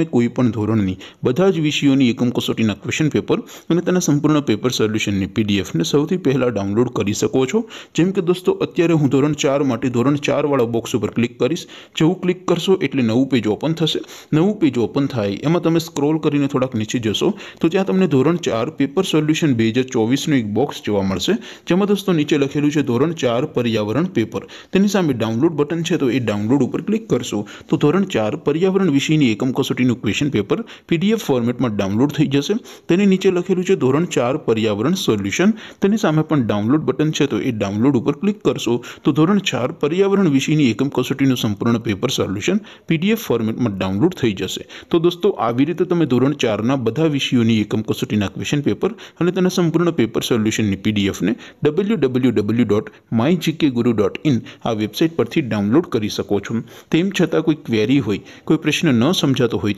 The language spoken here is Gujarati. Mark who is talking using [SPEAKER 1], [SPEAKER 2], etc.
[SPEAKER 1] મે કોઈ પણ ધોરણની બધા જ વિષયોની એકમ કસોટીના ક્વેશ્ચન પેપર અને તેના સંપૂર્ણ પેપર સોલ્યુશનની પીડીએફ ને સૌથી પહેલા ડાઉનલોડ કરી શકો છો જેમ કે દોસ્તો અત્યારે હું ધોરણ 4 માટે ધોરણ 4 વાળો બોક્સ ઉપર ક્લિક કરશો જેવું ક્લિક કરશો એટલે નવું પેજ ઓપન થશે નવું પેજ ઓપન થાય એમાં તમે સ્ક્રોલ કરીને થોડક નીચે જશો તો ત્યાં તમને ધોરણ 4 પેપર સોલ્યુશન 2024 નો એક બોક્સ જોવા મળશે જેમ કે દોસ્તો નીચે લખેલું છે ધોરણ 4 પર્યાવરણ પેપર તેની સામે ડાઉનલોડ બટન છે તો એ ડાઉનલોડ ઉપર ક્લિક કરશો તો ધોરણ 4 પર્યાવરણ વિષયની એકમ કસોટીના નો ક્વેશ્ચન પેપર પીડીએફ ફોર્મેટમાં ડાઉનલોડ થઈ જશે તેની નીચે લખેલું છે ધોરણ 4 પર્યાવરણ સોલ્યુશન તેની સામે પણ ડાઉનલોડ બટન છે તો એ ડાઉનલોડ ઉપર ક્લિક કરશો તો ધોરણ 4 પર્યાવરણ વિષયની એકમ કસોટીનો સંપૂર્ણ પેપર સોલ્યુશન પીડીએફ ફોર્મેટમાં ડાઉનલોડ થઈ જશે તો દોસ્તો આવી રીતે તમે ધોરણ 4 ના બધા વિષયોની એકમ કસોટીના ક્વેશ્ચન પેપર અને તેનો સંપૂર્ણ પેપર સોલ્યુશન ની પીડીએફ ને www.mygkguru.in આ વેબસાઈટ પરથી ડાઉનલોડ કરી શકો છો તેમ છતાં કોઈ ક્વેરી હોય કોઈ પ્રશ્ન ન સમજાતો હોય